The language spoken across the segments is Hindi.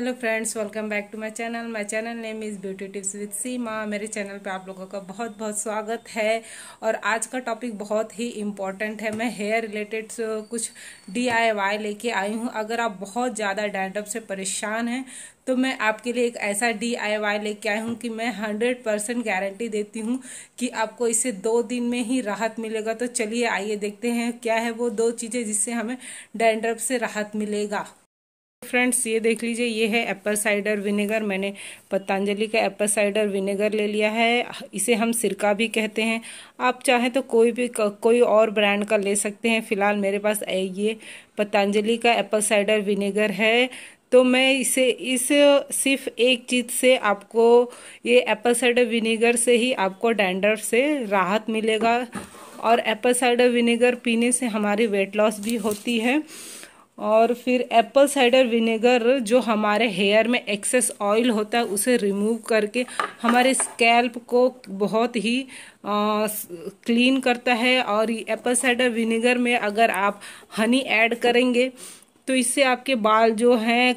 hello friends welcome back to my channel my channel name is beauty tips with Seema मेरे चैनल पे आप लोगों का बहुत बहुत स्वागत है और आज का टॉपिक बहुत ही इम्पॉर्टेंट है मैं हेयर रिलेटेड uh, कुछ डीआईवाई लेके आई हूँ अगर आप बहुत ज़्यादा डैंडअप से परेशान हैं तो मैं आपके लिए एक ऐसा डी आई वाई लेके आई हूँ कि मैं हंड्रेड परसेंट गारंटी देती हूँ कि आपको इससे दो दिन में ही राहत मिलेगा तो चलिए आइए देखते हैं क्या है वो दो चीज़ें जिससे हमें डैंड्रप से राहत मिलेगा फ्रेंड्स ये देख लीजिए ये है एप्पल साइडर विनेगर मैंने पतंजलि का एप्पल साइडर विनेगर ले लिया है इसे हम सिरका भी कहते हैं आप चाहें तो कोई भी कोई और ब्रांड का ले सकते हैं फ़िलहाल मेरे पास ये पतंजलि का एप्पल साइडर विनेगर है तो मैं इसे इस सिर्फ एक चीज़ से आपको ये एप्पल साइडर विनेगर से ही आपको डेंडर से राहत मिलेगा और एप्पल साइडर विनेगर पीने से हमारी वेट लॉस भी होती है और फिर एप्पल साइडर विनेगर जो हमारे हेयर में एक्सेस ऑयल होता है उसे रिमूव करके हमारे स्कैल्प को बहुत ही आ, क्लीन करता है और एप्पल साइडर विनेगर में अगर आप हनी ऐड करेंगे तो इससे आपके बाल जो हैं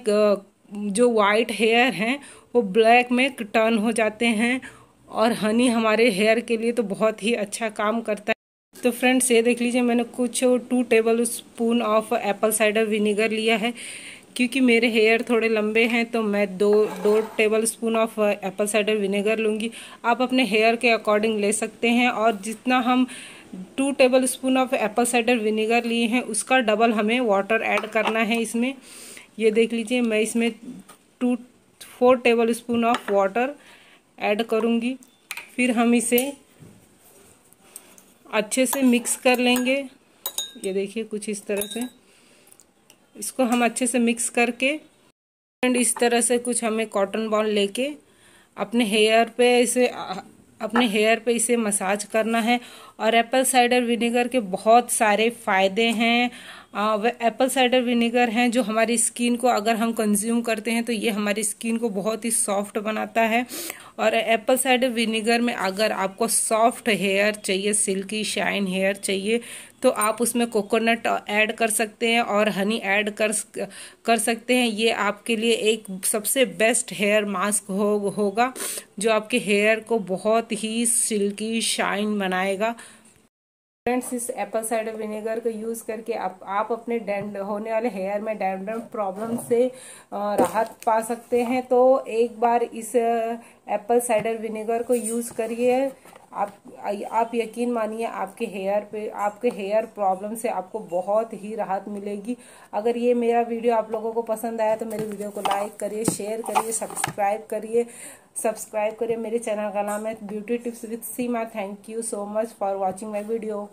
जो वाइट हेयर हैं वो ब्लैक में टर्न हो जाते हैं और हनी हमारे हेयर के लिए तो बहुत ही अच्छा काम करता है तो फ्रेंड्स ये देख लीजिए मैंने कुछ two tablespoon of apple cider vinegar लिया है क्योंकि मेरे हेयर थोड़े लंबे हैं तो मैं दो दो tablespoon of apple cider vinegar लूँगी आप अपने हेयर के अकॉर्डिंग ले सकते हैं और जितना हम two tablespoon of apple cider vinegar लिए हैं उसका डबल हमें वाटर ऐड करना है इसमें ये देख लीजिए मैं इसमें two four tablespoon of water add करूँगी फिर हम इसे अच्छे से मिक्स कर लेंगे ये देखिए कुछ इस तरह से इसको हम अच्छे से मिक्स करके एंड इस तरह से कुछ हमें कॉटन बॉल लेके अपने हेयर पे इसे अपने हेयर पे इसे मसाज करना है और एप्पल साइडर विनेगर के बहुत सारे फ़ायदे हैं एप्पल साइडर विनेगर हैं जो हमारी स्किन को अगर हम कंज्यूम करते हैं तो ये हमारी स्किन को बहुत ही सॉफ्ट बनाता है और एप्पल साइडर विनेगर में अगर आपको सॉफ्ट हेयर चाहिए सिल्की शाइन हेयर चाहिए तो आप उसमें कोकोनट ऐड कर सकते हैं और हनी ऐड कर कर सकते हैं ये आपके लिए एक सबसे बेस्ट हेयर मास्क हो होगा जो आपके हेयर को बहुत ही सिल्की शाइन बनाएगा फ्रेंड्स इस एप्पल साइडर विनेगर का यूज़ करके आप आप अपने डेंड होने वाले हेयर में डैंड्रम प्रॉब्लम से राहत पा सकते हैं तो एक बार इस एप्पल साइडर विनेगर को यूज़ करिए आप आप यकीन मानिए आपके हेयर पे आपके हेयर प्रॉब्लम से आपको बहुत ही राहत मिलेगी अगर ये मेरा वीडियो आप लोगों को पसंद आया तो मेरे वीडियो को लाइक करिए शेयर करिए सब्सक्राइब करिए सब्सक्राइब करिए मेरे चैनल का नाम है beauty tips with Seema thank you so much for watching my video